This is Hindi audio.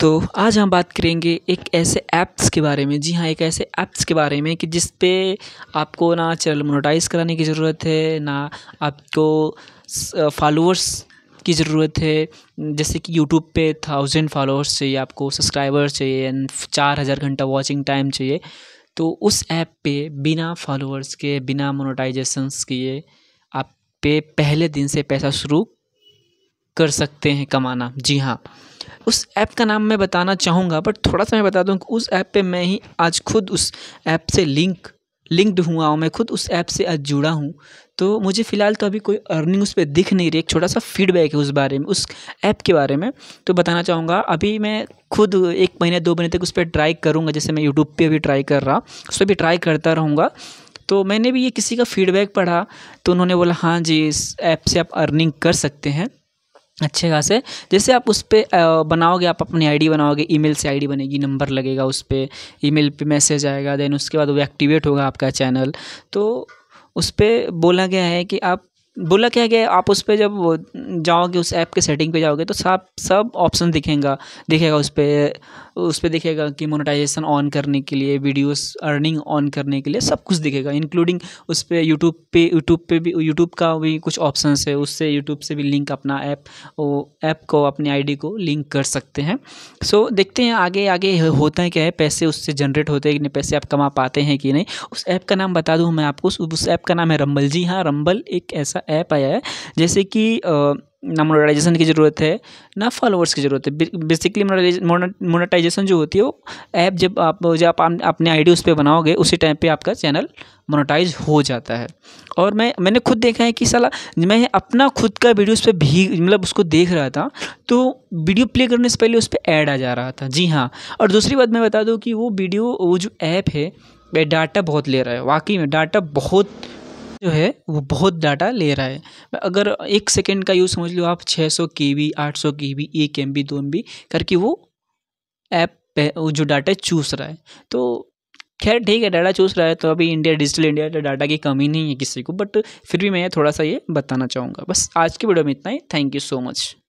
तो आज हम बात करेंगे एक ऐसे ऐप्स के बारे में जी हाँ एक ऐसे ऐप्स के बारे में कि जिस पे आपको ना चैनल मोनोटाइज कराने की ज़रूरत है ना आपको फॉलोअर्स की ज़रूरत है जैसे कि यूट्यूब पे थाउजेंड फॉलोअर्स चाहिए आपको सब्सक्राइबर्स चाहिए एंड चार हज़ार घंटा वॉचिंग टाइम चाहिए तो उस ऐप पे बिना फॉलोअर्स के बिना मोनोटाइजेशंस किए आप पे पहले दिन से पैसा शुरू कर सकते हैं कमाना जी हाँ उस ऐप का नाम मैं बताना चाहूँगा बट थोड़ा सा मैं बता दूँ कि उस ऐप पे मैं ही आज खुद उस ऐप से लिंक लिंक्ड हुआ हूँ मैं खुद उस ऐप से आज जुड़ा हूँ तो मुझे फ़िलहाल तो अभी कोई अर्निंग उस पर दिख नहीं रही एक छोटा सा फीडबैक है उस बारे में उस ऐप के बारे में तो बताना चाहूँगा अभी मैं खुद एक महीने दो महीने तक उस पर ट्राई करूँगा जैसे मैं यूट्यूब पर भी ट्राई कर रहा उस पर भी ट्राई करता रहूँगा तो मैंने भी ये किसी का फीडबैक पढ़ा तो उन्होंने बोला हाँ जी इस ऐप से आप अर्निंग कर सकते हैं अच्छे खासे जैसे आप उस पर बनाओगे आप अपनी आईडी बनाओगे ईमेल से आईडी बनेगी नंबर लगेगा उस पर मेल पर मैसेज आएगा देन उसके बाद वो एक्टिवेट होगा आपका चैनल तो उस पर बोला गया है कि आप बोला क्या गया आप उस पर जब जाओगे उस ऐप के सेटिंग पे जाओगे तो सब सब ऑप्शन दिखेगा दिखेगा उस पर उस पर दिखेगा कि मोनेटाइजेशन ऑन करने के लिए वीडियोस अर्निंग ऑन करने के लिए सब कुछ दिखेगा इंक्लूडिंग उस पर यूट्यूब पे यूट्यूब पे भी यूट्यूब का भी कुछ ऑप्शन है उससे यूट्यूब से भी लिंक अपना ऐप वो ऐप को अपने आई को लिंक कर सकते हैं सो so, देखते हैं आगे आगे होता है क्या है पैसे उससे जनरेट होते हैं कि नहीं पैसे आप कमा पाते हैं कि नहीं उस ऐप का नाम बता दूँ मैं आपको उस ऐप का नाम है रंबल जी हाँ रंबल एक ऐसा ऐसा ऐप आया है जैसे कि ना मोनेटाइजेशन की ज़रूरत है ना फॉलोअर्स की ज़रूरत है बेसिकली मोनेटाइजेशन जो होती है वो ऐप जब आप जब आप अपने आईडी उस पर बनाओगे उसी टाइम पे आपका चैनल मोनेटाइज हो जाता है और मैं मैंने खुद देखा है कि साला मैं अपना खुद का वीडियो उस पर भी मतलब उसको देख रहा था तो वीडियो प्ले करने से पहले उस पर ऐड आ जा रहा था जी हाँ और दूसरी बात मैं बता दूँ कि वो वीडियो वो जो ऐप है डाटा बहुत ले रहा है वाकई में डाटा बहुत जो है वो बहुत डाटा ले रहा है अगर एक सेकेंड का यूज़ समझ लो आप छः सौ के बी आठ सौ के बी एक एम बी दो एम बी करके वो ऐप वो जो डाटा चूस रहा है तो खैर ठीक है डाटा चूस रहा है तो अभी इंडिया डिजिटल इंडिया डाटा की कमी नहीं है किसी को बट फिर भी मैं थोड़ा सा ये बताना चाहूँगा बस आज के वीडियो में इतना ही थैंक यू सो मच